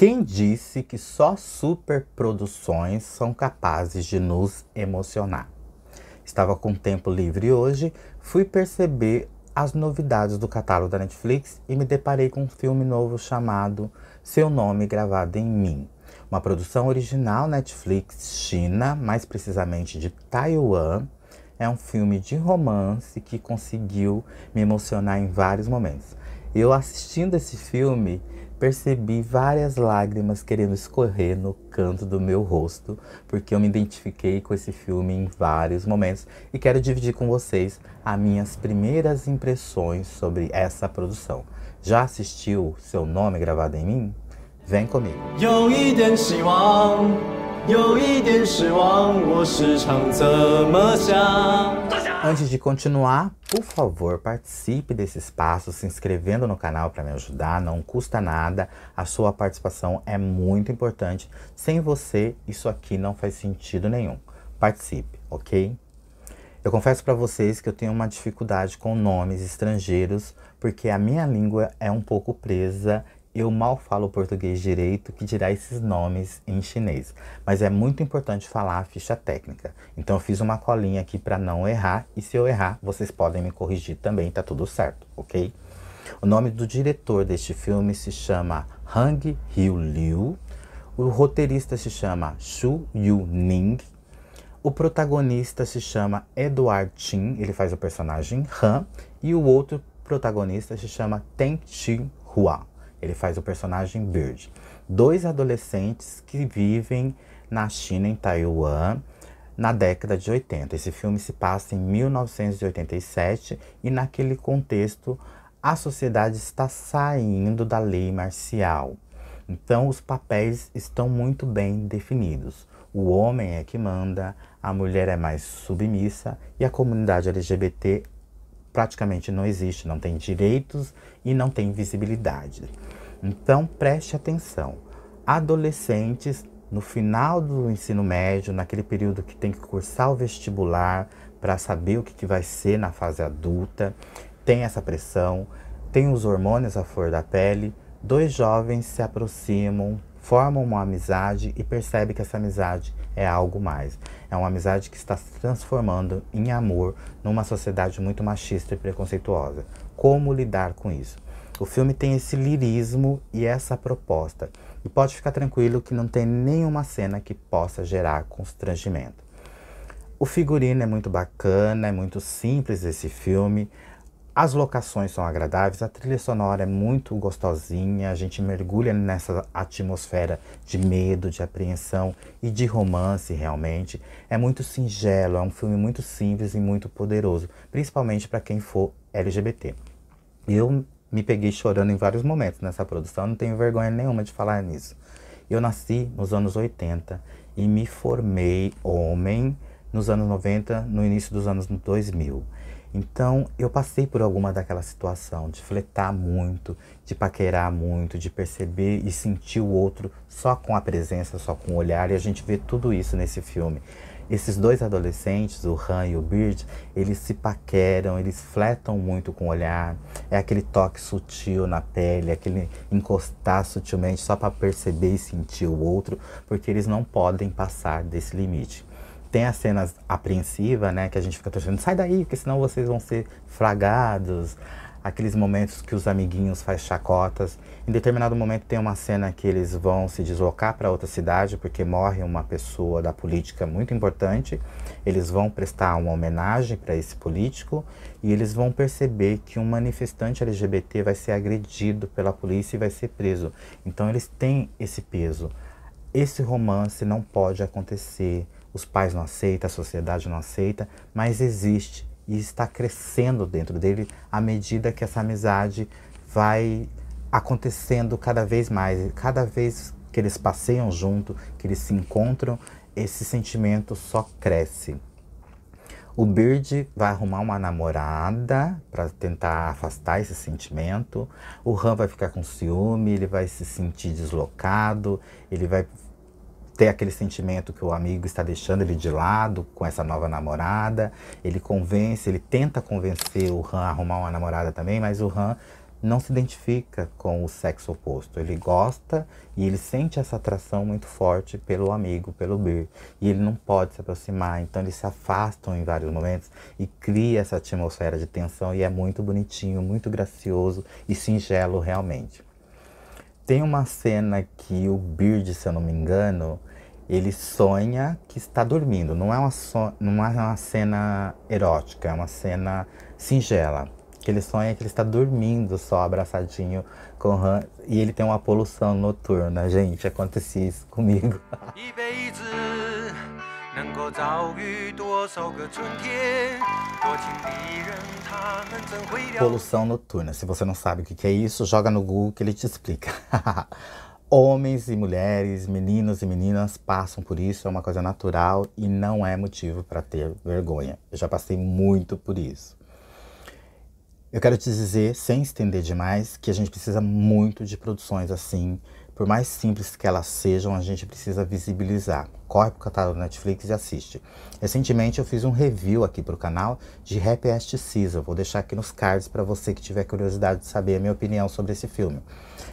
Quem disse que só superproduções são capazes de nos emocionar? Estava com tempo livre hoje, fui perceber as novidades do catálogo da Netflix e me deparei com um filme novo chamado Seu Nome Gravado em Mim. Uma produção original Netflix China, mais precisamente de Taiwan. É um filme de romance que conseguiu me emocionar em vários momentos. Eu assistindo esse filme, percebi várias lágrimas querendo escorrer no canto do meu rosto, porque eu me identifiquei com esse filme em vários momentos e quero dividir com vocês as minhas primeiras impressões sobre essa produção. Já assistiu Seu Nome Gravado em Mim? Vem comigo! Antes de continuar, por favor, participe desse espaço se inscrevendo no canal para me ajudar, não custa nada. A sua participação é muito importante. Sem você, isso aqui não faz sentido nenhum. Participe, ok? Eu confesso para vocês que eu tenho uma dificuldade com nomes estrangeiros, porque a minha língua é um pouco presa eu mal falo português direito, que dirá esses nomes em chinês. Mas é muito importante falar a ficha técnica. Então eu fiz uma colinha aqui para não errar, e se eu errar, vocês podem me corrigir também, tá tudo certo, ok? O nome do diretor deste filme se chama Hang Hyu Liu. O roteirista se chama Xu Yu Ning. O protagonista se chama Edward Chin, ele faz o personagem Han. E o outro protagonista se chama Teng Chin Hua. Ele faz o personagem Bird. Dois adolescentes que vivem na China, em Taiwan, na década de 80. Esse filme se passa em 1987 e, naquele contexto, a sociedade está saindo da lei marcial. Então, os papéis estão muito bem definidos. O homem é que manda, a mulher é mais submissa e a comunidade LGBT praticamente não existe, não tem direitos e não tem visibilidade. Então preste atenção. Adolescentes no final do ensino médio, naquele período que tem que cursar o vestibular para saber o que, que vai ser na fase adulta, tem essa pressão, tem os hormônios à flor da pele, dois jovens se aproximam formam uma amizade e percebe que essa amizade é algo mais. É uma amizade que está se transformando em amor numa sociedade muito machista e preconceituosa. Como lidar com isso? O filme tem esse lirismo e essa proposta. E pode ficar tranquilo que não tem nenhuma cena que possa gerar constrangimento. O figurino é muito bacana, é muito simples esse filme. As locações são agradáveis, a trilha sonora é muito gostosinha, a gente mergulha nessa atmosfera de medo, de apreensão e de romance realmente. É muito singelo, é um filme muito simples e muito poderoso, principalmente para quem for LGBT. Eu me peguei chorando em vários momentos nessa produção, não tenho vergonha nenhuma de falar nisso. Eu nasci nos anos 80 e me formei homem nos anos 90, no início dos anos 2000. Então eu passei por alguma daquela situação de fletar muito, de paquerar muito, de perceber e sentir o outro só com a presença, só com o olhar, e a gente vê tudo isso nesse filme. Esses dois adolescentes, o Han e o Bird, eles se paqueram, eles fletam muito com o olhar, é aquele toque sutil na pele, aquele encostar sutilmente só para perceber e sentir o outro, porque eles não podem passar desse limite tem as cenas apreensivas, né? Que a gente fica torcendo, sai daí, porque senão vocês vão ser fragados. Aqueles momentos que os amiguinhos faz chacotas. Em determinado momento tem uma cena que eles vão se deslocar para outra cidade porque morre uma pessoa da política muito importante. Eles vão prestar uma homenagem para esse político e eles vão perceber que um manifestante LGBT vai ser agredido pela polícia e vai ser preso. Então eles têm esse peso. Esse romance não pode acontecer os pais não aceitam, a sociedade não aceita, mas existe e está crescendo dentro dele à medida que essa amizade vai acontecendo cada vez mais. Cada vez que eles passeiam junto, que eles se encontram, esse sentimento só cresce. O Bird vai arrumar uma namorada para tentar afastar esse sentimento. O Ram vai ficar com ciúme, ele vai se sentir deslocado, ele vai ter aquele sentimento que o amigo está deixando ele de lado com essa nova namorada. Ele convence, ele tenta convencer o Han a arrumar uma namorada também, mas o Han não se identifica com o sexo oposto. Ele gosta e ele sente essa atração muito forte pelo amigo, pelo Bir. E ele não pode se aproximar, então eles se afastam em vários momentos e cria essa atmosfera de tensão e é muito bonitinho, muito gracioso e singelo realmente. Tem uma cena que o Bird, se eu não me engano, ele sonha que está dormindo. Não é uma, so não é uma cena erótica, é uma cena singela. Que ele sonha é que ele está dormindo só abraçadinho com Han e ele tem uma poluição noturna. Gente, acontecia isso comigo. Poluição noturna. Se você não sabe o que é isso, joga no Google que ele te explica. Homens e mulheres, meninos e meninas passam por isso, é uma coisa natural e não é motivo para ter vergonha. Eu já passei muito por isso. Eu quero te dizer, sem estender demais, que a gente precisa muito de produções assim, por mais simples que elas sejam, a gente precisa visibilizar. Corre pro catálogo Netflix e assiste. Recentemente eu fiz um review aqui pro canal de Happy Ash Season. Vou deixar aqui nos cards para você que tiver curiosidade de saber a minha opinião sobre esse filme.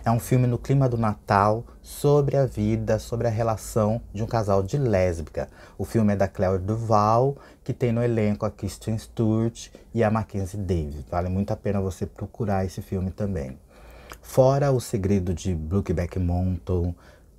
É um filme no clima do Natal, sobre a vida, sobre a relação de um casal de lésbica. O filme é da Claire Duval, que tem no elenco a Kristen Stewart e a Mackenzie Davis. Vale muito a pena você procurar esse filme também. Fora o segredo de Brookback Mountain,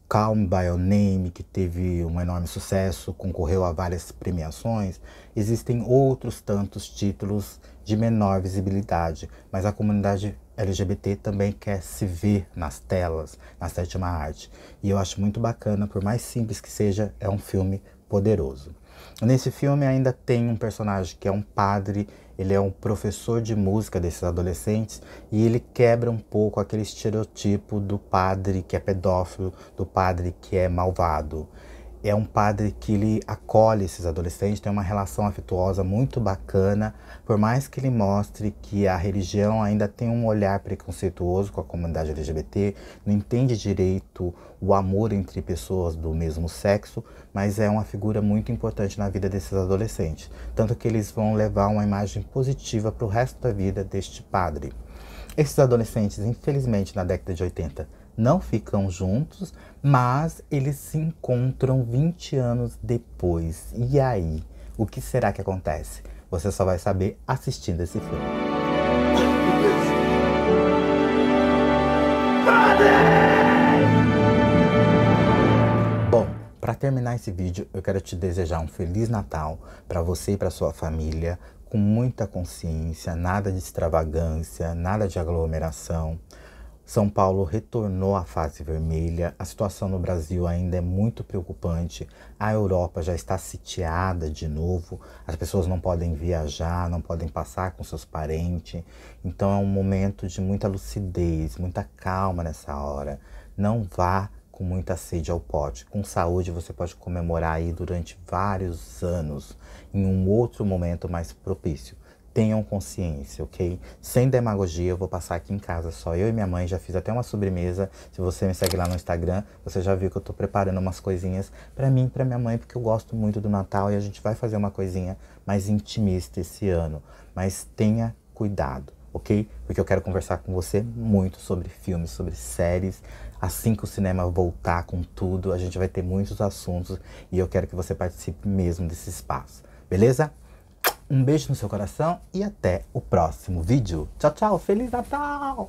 Calm by Your Name, que teve um enorme sucesso, concorreu a várias premiações, existem outros tantos títulos de menor visibilidade, mas a comunidade LGBT também quer se ver nas telas, na sétima arte. E eu acho muito bacana, por mais simples que seja, é um filme poderoso. Nesse filme ainda tem um personagem que é um padre, ele é um professor de música desses adolescentes e ele quebra um pouco aquele estereotipo do padre que é pedófilo, do padre que é malvado é um padre que ele acolhe esses adolescentes, tem uma relação afetuosa muito bacana, por mais que ele mostre que a religião ainda tem um olhar preconceituoso com a comunidade LGBT, não entende direito o amor entre pessoas do mesmo sexo, mas é uma figura muito importante na vida desses adolescentes, tanto que eles vão levar uma imagem positiva para o resto da vida deste padre. Esses adolescentes, infelizmente, na década de 80, não ficam juntos, mas eles se encontram 20 anos depois. E aí? O que será que acontece? Você só vai saber assistindo esse filme. Bom, para terminar esse vídeo, eu quero te desejar um feliz Natal para você e para sua família, com muita consciência, nada de extravagância, nada de aglomeração. São Paulo retornou à fase vermelha, a situação no Brasil ainda é muito preocupante, a Europa já está sitiada de novo, as pessoas não podem viajar, não podem passar com seus parentes, então é um momento de muita lucidez, muita calma nessa hora. Não vá com muita sede ao pote. Com saúde, você pode comemorar aí durante vários anos, em um outro momento mais propício tenham consciência, ok? Sem demagogia, eu vou passar aqui em casa só. Eu e minha mãe já fiz até uma sobremesa. Se você me segue lá no Instagram, você já viu que eu tô preparando umas coisinhas para mim e pra minha mãe, porque eu gosto muito do Natal e a gente vai fazer uma coisinha mais intimista esse ano. Mas tenha cuidado, ok? Porque eu quero conversar com você muito sobre filmes, sobre séries. Assim que o cinema voltar com tudo, a gente vai ter muitos assuntos e eu quero que você participe mesmo desse espaço, beleza? Um beijo no seu coração e até o próximo vídeo. Tchau, tchau. Feliz Natal!